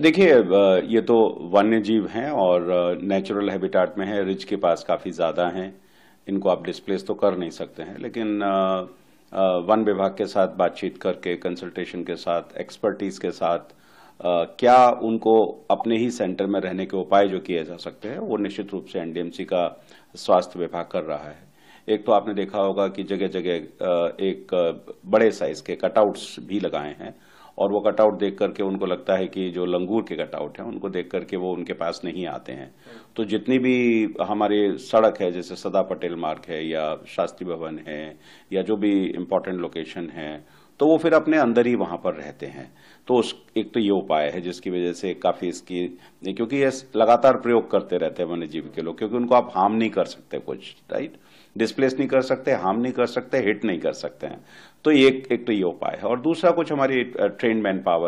देखिए ये तो वन्य जीव हैं और नेचुरल हैबिटाट में है रिज के पास काफ़ी ज़्यादा हैं इनको आप डिस्प्लेस तो कर नहीं सकते हैं लेकिन वन विभाग के साथ बातचीत करके कंसल्टेशन के साथ एक्सपर्टीज़ के साथ क्या उनको अपने ही सेंटर में रहने के उपाय जो किए जा सकते हैं वो निश्चित रूप से एनडीएमसी का स्वास्थ्य विभाग कर रहा है एक तो आपने देखा होगा कि जगह जगह एक बड़े साइज के कटआउट्स भी लगाए हैं और वो कटआउट देख करके उनको लगता है कि जो लंगूर के कटआउट हैं उनको देख करके वो उनके पास नहीं आते हैं तो जितनी भी हमारे सड़क है जैसे सदा पटेल मार्ग है या शास्त्री भवन है या जो भी इम्पोर्टेंट लोकेशन है तो वो फिर अपने अंदर ही वहां पर रहते हैं तो उस एक तो ये उपाय है जिसकी वजह से काफ़ी इसकी क्योंकि ये लगातार प्रयोग करते रहते हैं वन्य जीव के लोग क्योंकि उनको आप हार्म नहीं कर सकते कुछ राइट डिस्प्लेस नहीं कर सकते हार्म नहीं कर सकते हिट नहीं कर सकते हैं तो एक एक तो ये उपाय है और दूसरा कुछ हमारी ट्रेन मैन पावर